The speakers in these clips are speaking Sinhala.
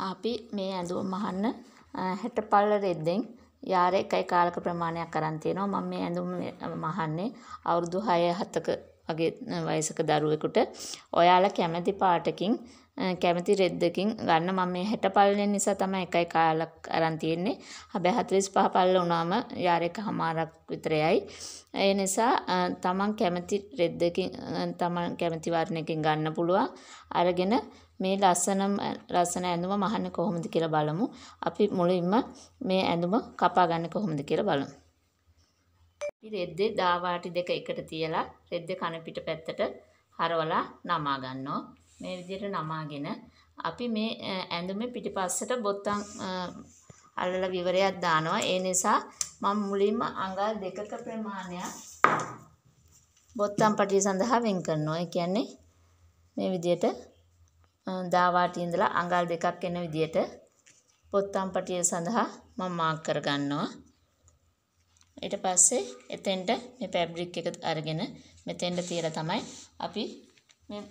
අපි මේ ඇඳුම අහන්න 60 පල්ල රෙද්දෙන් යාර 1 කාලක ප්‍රමාණයක් අරන් තිනවා මම මේ ඇඳුම මහන්නේ අවුරුදු 6 7ක වගේ වයසක දරුවෙකුට ඔයාලා කැමැති පාටකින් කැමැති රෙද්දකින් ගන්න මම මේ 60 පල්ලෙන් නිසා තමයි 1 කාලක් අරන් තියෙන්නේ හැබැයි 45 පල්ල වුණාම යාර 1මාරක් විතරයි ඒ නිසා තමන් කැමැති රෙද්දකින් තමන් කැමැති වර්ණයකින් ගන්න පුළුවන් අරගෙන මේ ලස්සනම ලස්සන ඇඳුම මහන්නේ කොහොමද කියලා බලමු. අපි මුලින්ම මේ ඇඳුම කපා ගන්න කොහොමද කියලා බලමු. අපි රෙද්දේ දාවාටි දෙක එකට තියලා රෙද්දේ කන පිට පැත්තට හරවලා නමා ගන්නවා. මේ විදිහට නමාගෙන අපි මේ ඇඳුමේ පිටිපස්සට බොත්තම් අල්ලලා විවරයක් දානවා. ඒ නිසා මම මුලින්ම අඟල් දෙකක ප්‍රමාණයක් බොත්තම් පටිය සඳහා වෙන් කරනවා. ඒ කියන්නේ මේ විදිහට දාවාටි ඉඳලා අඟල් දෙකක් එන විදියට පොත්තම්පටිය සඳහා මම මාක් කරගන්නවා. ඊට පස්සේ එතෙන්ට මේ ෆැබ්‍රික් එක අරගෙන මෙතෙන්ට තියලා තමයි අපි මේ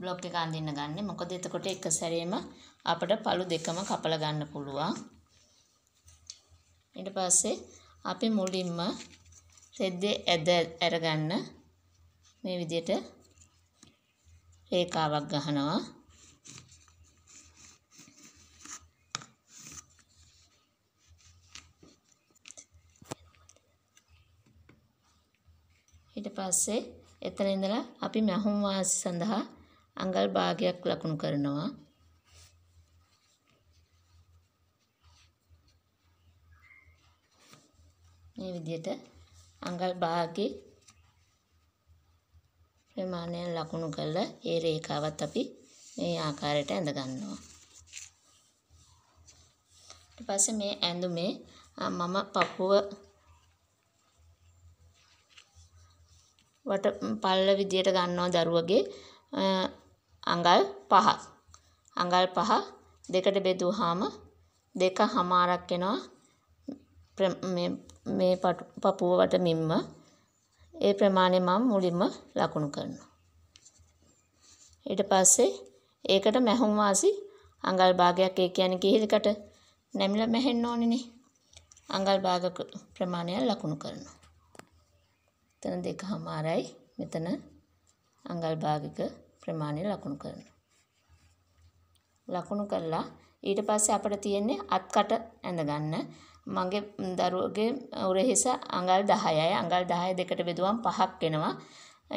බ්ලොක් එක අඳින්න ගන්නෙ. මොකද එතකොට එක සැරේම අපිට පළු දෙකම කපලා ගන්න පුළුවන්. ඊට පස්සේ අපි මුලින්ම රෙද්දේ ඇද අරගන්න මේ විදියට රේඛාවක් ගහනවා. ඊට පස්සේ එතන ඉඳලා අපි මහුම් වාසි සඳහා අඟල් භාගයක් ලකුණු කරනවා. මේ විදිහට අඟල් භාගයේ ප්‍රමාණය ලකුණු කරලා ඒ රේඛාවත් අපි මේ ආකාරයට ඇඳ ගන්නවා. ඊට පස්සේ මේ ඇඳුමේ මම පපුව වට පල්ල විදියට ගන්නවා දරුවගේ අඟල් පහක්. අඟල් පහ දෙකට බෙදුවාම දෙක හමාරක් වෙනවා මේ මේ පපුව වටමින්ම ඒ ප්‍රමාණය මම මුලින්ම ලකුණු කරනවා. ඊට පස්සේ ඒකට මැහුම් වාසි අඟල් භාගයක් ඒ කියන්නේ කිහිලකට නැමිලා මැහෙන්න ඕනේනේ. අඟල් භාග ප්‍රමාණයක් ලකුණු කරනවා. එතන දෙක හමාරයි මෙතන අඟල් භාගික ප්‍රමාණය ලකුණු කරන. ලකුණු කරලා ඊට පස්සේ අපිට තියෙන්නේ අත්කට ඇඳගන්න. මගේ දරුවගේ උරහිස අඟල් 10යි. අඟල් 10 දෙකට බෙදුවම 5ක් වෙනවා.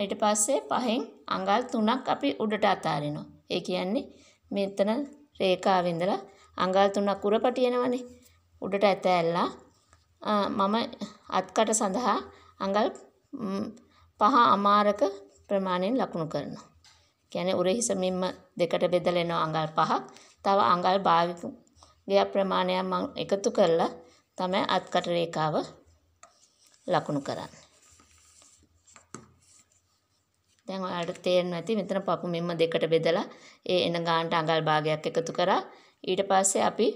ඊට පස්සේ පහෙන් අඟල් 3ක් අපි උඩට අතාරිනවා. ඒ කියන්නේ මෙතන රේඛාවේ ඉඳලා අඟල් 3ක් උරපට යනවනේ. උඩට ඇතෑල්ලා මම අත්කට සඳහා අඟල් පහ අමාරක ප්‍රමාණයෙන් ලකුණු කරනවා. කියන්නේ උරහිස මිම්ම දෙකට බෙදලා එනවා අඟල් පහක්. තව අඟල් භාගිකයක් ප්‍රමාණයක් මම එකතු කරලා තමයි අත්කට රේඛාව ලකුණු කරන්නේ. දැන් ඔයාලට තේරෙනවා ඇති මෙතන පපු මිම්ම දෙකට බෙදලා ඒ එන ගානට අඟල් භාගයක් එකතු කරා. ඊට පස්සේ අපි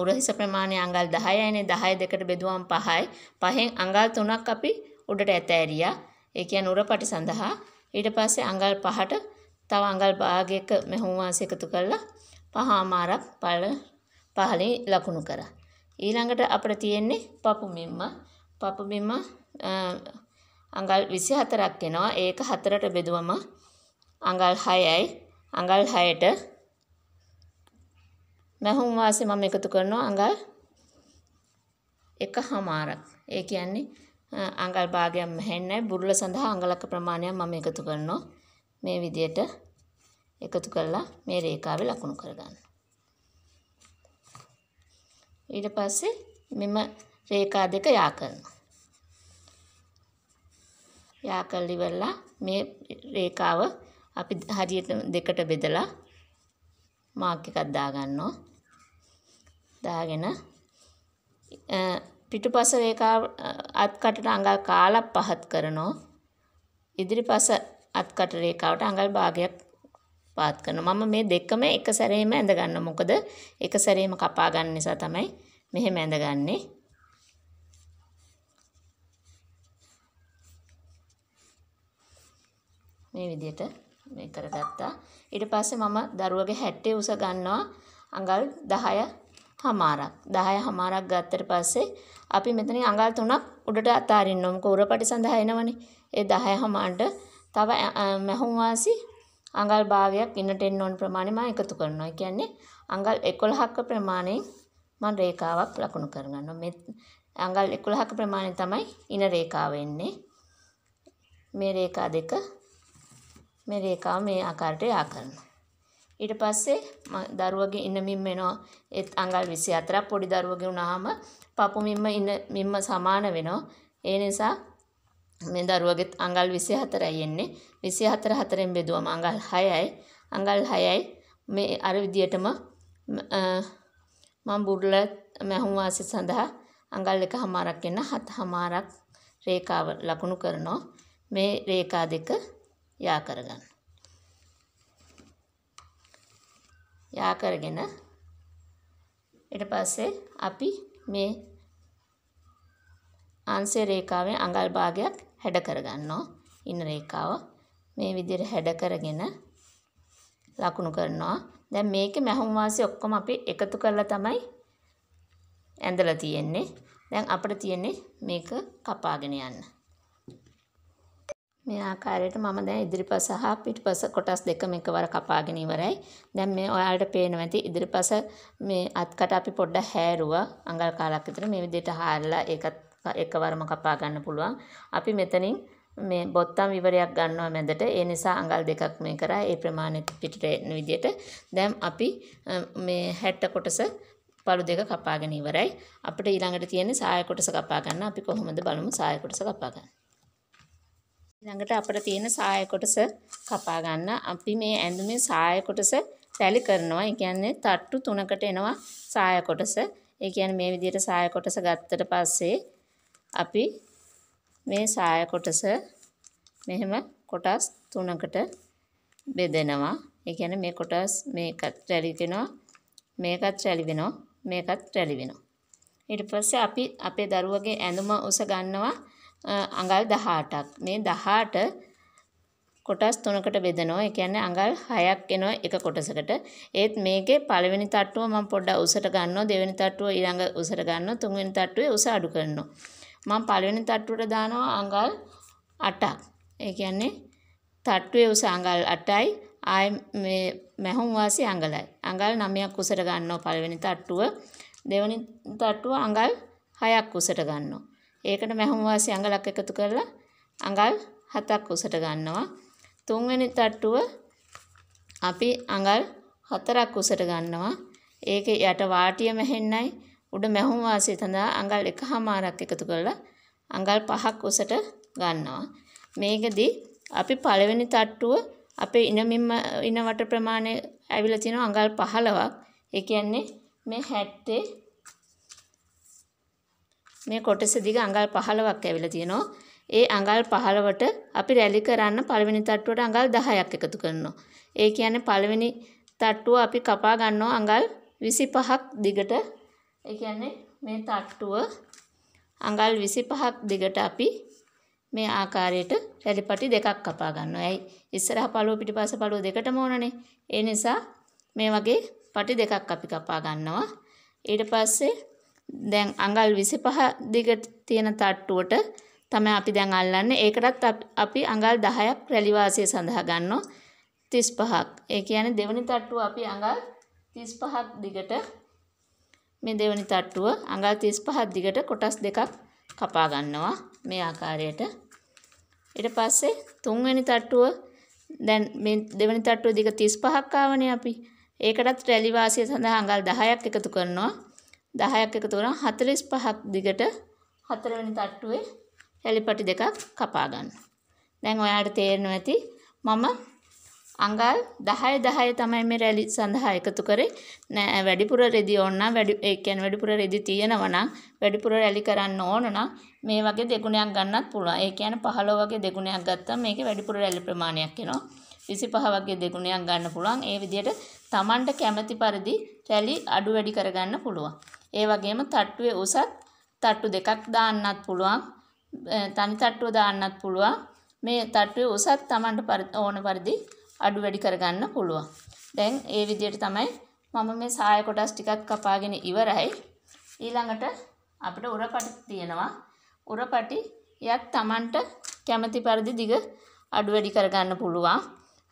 උරහිස ප්‍රමාණය අඟල් 10යිනේ 10 දෙකට බෙදුවම 5යි. පහෙන් අඟල් 3ක් අපි උඩට ඇතෑරියා. ඒ කියන්නේ උරපටි සඳහා. ඊට පස්සේ අඟල් 5ට තව අඟල් භාගයක මෙහුම් වාසය එකතු කරලා පහමාරක් පළ පහලින් ලකුණු කරා. ඊළඟට අපිට තියෙන්නේ පපු මිම්ම. පපු මිම්ම අඟල් 24ක් එනවා. ඒක 4ට බෙදුවම අඟල් 6යි. අඟල් 6ට මැහුම් වාසේ මම එකතු කරනවා අඟල් එකහමාරක්. ඒ කියන්නේ අඟල් භාගයක් මැහෙන්නේ බුරුල සඳහා අඟලක ප්‍රමාණයක් මම එකතු කරනවා. මේ විදිහට එකතු කරලා මේ රේඛාවේ ලකුණු කරගන්න. ඊට පස්සේ මෙම රේඛා දෙක යා කරනවා. යා කරලා ඉවරලා මේ රේඛාව අපි හරියට දෙකට බෙදලා මාක් එකක් දාගන්නවා. දාගෙන පිටුපස වේකා අත්කටට අඟල් කාලක් පහත් කරනවා. ඉදිරිපස අත්කට රේඛාවට අඟල් භාගයක් පාත් කරනවා. මම මේ දෙකම එක සැරේම ඇඳ ගන්නවා. මොකද එක සැරේම කපා ගන්න නිසා තමයි මෙහෙම ඇඳගන්නේ. මේ විදිහට මේ කරගත්තා. ඊට පස්සේ මම දරුවගේ හැට්ටේ උස ගන්නවා අඟල් 10 හමාරක් 10 හමාරක් ගත්තට පස්සේ අපි මෙතන අඟල් 3ක් උඩට අතාරින්න ඕම කෝරපටි සඳහා එනවනේ ඒ 10 හමාරට තව මැහුම් වාසි අඟල් භාගයක් ඉන්නට එන්න ඕන ප්‍රමාණය මම එකතු කරනවා කියන්නේ අඟල් 11ක ප්‍රමාණයෙන් මම රේඛාවක් ලකුණු කරගන්නවා මේ අඟල් 11ක ප්‍රමාණය තමයි ඉන රේඛාව එන්නේ මේ රේඛා දෙක මේ රේඛාව මේ ආකාරයට යා කරනවා ඊට පස්සේ දරුවගේ ඉන්න මිම්ම එනවා ඒත් අඟල් 24ක් පොඩි දරුවගේ වුණාම පපු මිම්ම ඉන්න මිම්ම සමාන වෙනවා ඒ නිසා මේ දරුවගෙත් අඟල් 24යි එන්නේ 24 හතරෙන් බෙදුවම අඟල් 6යි අඟල් 6යි මේ අර විදියටම මම බුර්ල මහුම් වාසය සඳහා අඟල් එකමාරක් එන්න හතමාරක් රේඛාව ලකුණු කරනවා මේ රේඛා දෙක යා කරගන්න යා කරගෙන ඊට පස්සේ අපි මේ අංශ රේඛාවේ අඟල් භාගයක් හැඩ කරගන්නවා ඉන් රේඛාව මේ විදිහට හැඩ කරගෙන ලකුණු කරනවා දැන් මේකේ මැහුම් වාසි ඔක්කොම අපි එකතු කරලා තමයි ඇඳලා තියෙන්නේ දැන් අපිට තියෙන්නේ මේක කපාගෙන යන්න මේ ආකාරයට මම දැන් ඉදිරිපස හා පිටිපස කොටස් දෙකම එකවර කපාගෙන ඉවරයි. දැන් මේ ඔයාලට පේනවා ඇති ඉදිරිපස මේ අත්කට අපි පොඩ්ඩක් හැරුවා. අඟල් කාලක් විතර මේ විදිහට හාරලා ඒකත් එකවරම කපා ගන්න පුළුවන්. අපි මෙතනින් මේ බොත්තම් විවරයක් ගන්නවා මැදට. ඒ නිසා අඟල් දෙකක් මේ කරා. ඒ ප්‍රමාණය පිටට එන විදිහට. දැන් අපි මේ 60 කොටස පළු දෙක කපාගෙන ඉවරයි. අපිට ඊළඟට තියෙන්නේ සාය කොටස කපා ගන්න. අපි කොහොමද බලමු සාය කොටස කපා ගන්න. ඊළඟට අපිට තියෙන සාය කොටස කපා ගන්න. අපි මේ ඇඳුමේ සාය කොටස තැලි කරනවා. ඒ කියන්නේ තට්ටු තුනකට එනවා සාය කොටස. ඒ කියන්නේ මේ විදිහට සාය කොටස ගත්තට පස්සේ අපි මේ සාය කොටස මෙහෙම කොටස් තුනකට බෙදෙනවා. ඒ කියන්නේ මේ කොටස් මේකත් රැලි වෙනවා. මේකත් රැලි වෙනවා. මේකත් රැලි වෙනවා. ඊට පස්සේ අපි අපේ දරුවගේ ඇඳුම උස ගන්නවා. අඟල් 18ක්. මේ 18 කොටස් තුනකට බෙදනවා. ඒ කියන්නේ අඟල් 6ක් එනවා එක කොටසකට. ඒත් මේකේ පළවෙනි තට්ටුව මම පොඩ්ඩක් උසට ගන්නවා. දෙවෙනි තට්ටුව ඊළඟ උසට ගන්නවා. තුන්වෙනි තට්ටුවේ උස අඩු කරනවා. මම පළවෙනි තට්ටුවට දානවා අඟල් 8ක්. ඒ කියන්නේ තට්ටුවේ උස අඟල් 8යි. ආය මේ මැහුම් වාසි අඟලයි. අඟල් 9ක් උසට ගන්නවා පළවෙනි තට්ටුව. දෙවෙනි තට්ටුව අඟල් 6ක් උසට ගන්නවා. ඒකට මැහුම් වාසි අඟලක් එකතු කරලා අඟල් 7ක් උසට ගන්නවා. තුන්වෙනි තට්ටුව අපි අඟල් 4ක් උසට ගන්නවා. ඒකේ යට වාටිය මැහෙන්නයි උඩ මැහුම් වාසිය සඳහා අඟල් 1හමාරක් එකතු කරලා අඟල් 5ක් උසට ගන්නවා. මේකෙදි අපි පළවෙනි තට්ටුව අපේ ඉනමින්ම ඉනවට ප්‍රමාණය ඇවිල්ලා තිනවා අඟල් 15ක්. ඒ කියන්නේ මේ 70 මේ කොටස දිග අඟල් 15ක් ඇවිල්ලා තියෙනවා. ඒ අඟල් 15ට අපි රැලි කරන්න පළවෙනි තට්ටුවට අඟල් 10ක් එකතු කරනවා. ඒ කියන්නේ පළවෙනි තට්ටුව අපි කපා ගන්නවා අඟල් 25ක් දිගට. ඒ කියන්නේ මේ තට්ටුව අඟල් 25ක් දිගට අපි මේ ආකාරයට රැලිපටි දෙකක් කපා ගන්නවා. ඇයි? ඉස්සරහ පළුව පිටිපස්ස පළුව දෙකටම ඕනනේ. ඒ නිසා මේ වගේ පටි දෙකක් අපි කපා ගන්නවා. ඊට පස්සේ දැන් අඟල් 25 දිගට තියෙන තට්ටුවට තමයි අපි දැන් අල්ලන්නේ. ඒකටත් අපි අඟල් 10ක් රැලි වාසිය සඳහා ගන්නවා. 35ක්. ඒ කියන්නේ දෙවෙනි තට්ටුව අපි අඟල් 35ක් දිගට මේ දෙවෙනි තට්ටුව අඟල් 35ක් දිගට කොටස් දෙකක් කපා ගන්නවා මේ ආකාරයට. ඊට පස්සේ තුන්වෙනි තට්ටුව දැන් මේ දෙවෙනි තට්ටුව දිග 35ක් ආවනේ අපි. ඒකටත් රැලි වාසිය සඳහා අඟල් 10ක් එකතු කරනවා. 10ක් එකතු කරා 45ක් දිගට හතරවෙනි තට්ටුවේ යලිපටි දෙකක් කපා ගන්න. දැන් ඔයාලට තේරෙනවා ඇති මම අඟල් 10 10 තමයි මේ රැලි සඳහා එකතු කරේ. නෑ වැඩිපුර රෙදි ඕන නම් වැඩි ඒ කියන්නේ වැඩිපුර රෙදි තියෙනවා නම් වැඩිපුර රැලි කරන්න ඕන නම් මේ වගේ දෙගුණයක් ගන්නත් පුළුවන්. ඒ කියන්නේ 15 වගේ දෙගුණයක් ගත්තම මේකේ වැඩිපුර රැලි ප්‍රමාණයක් එනවා. 25 වගේ දෙගුණයක් ගන්න පුළුවන්. ඒ විදිහට Tamanට කැමති පරිදි රැලි අඩු වැඩි කරගන්න පුළුවන්. ඒ වගේම තට්ටුවේ උසත් තට්ටු දෙකක් දාන්නත් පුළුවන්. තනි තට්ටුව දාන්නත් පුළුවන්. මේ තට්ටුවේ උසත් Tamanට ඕන පරිදි අඩු වැඩි කරගන්න පුළුවන්. දැන් ඒ විදිහට තමයි මම මේ සාය කොටස් ටිකක් කපාගෙන ඉවරයි. ඊළඟට අපිට උරපටි තියෙනවා. උරපටි යක් Tamanට කැමති පරිදි දිග අඩු වැඩි කරගන්න පුළුවන්.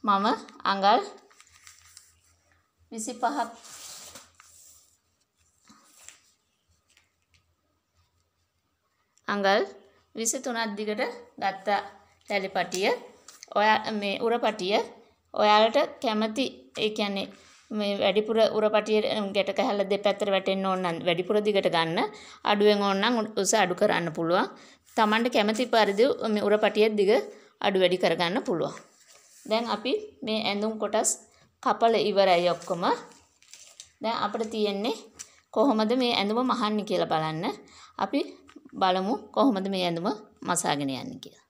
මම අඟල් 25ක් අඟල් විසි තුනත් දිගට ගත්තා තැලිපටිය ඔයා මේ උරපටිය ඔයාලට කැමති ඒ කියන්නේ මේ වැඩිපුර උරපටිය ගැට කැහැල්ල දෙපැත්තට වැටෙන්න ඕන නම් වැඩිපුර දිගට ගන්න අඩුවෙන් ඕන නම් උස අඩු කරන්න පුළුවන් Tamanට කැමති පරිදි මේ උරපටිය දිග අඩු වැඩි කරගන්න පුළුවන් දැන් අපි මේ ඇඳුම් කොටස් කපල ඉවරයි ඔක්කොම දැන් අපිට තියෙන්නේ කොහොමද මේ ඇඳුම මහන්නේ කියලා බලන්න අපි බලමු කොහොමද මේ ඇඳුම මසාගෙන යන්නේ කියලා.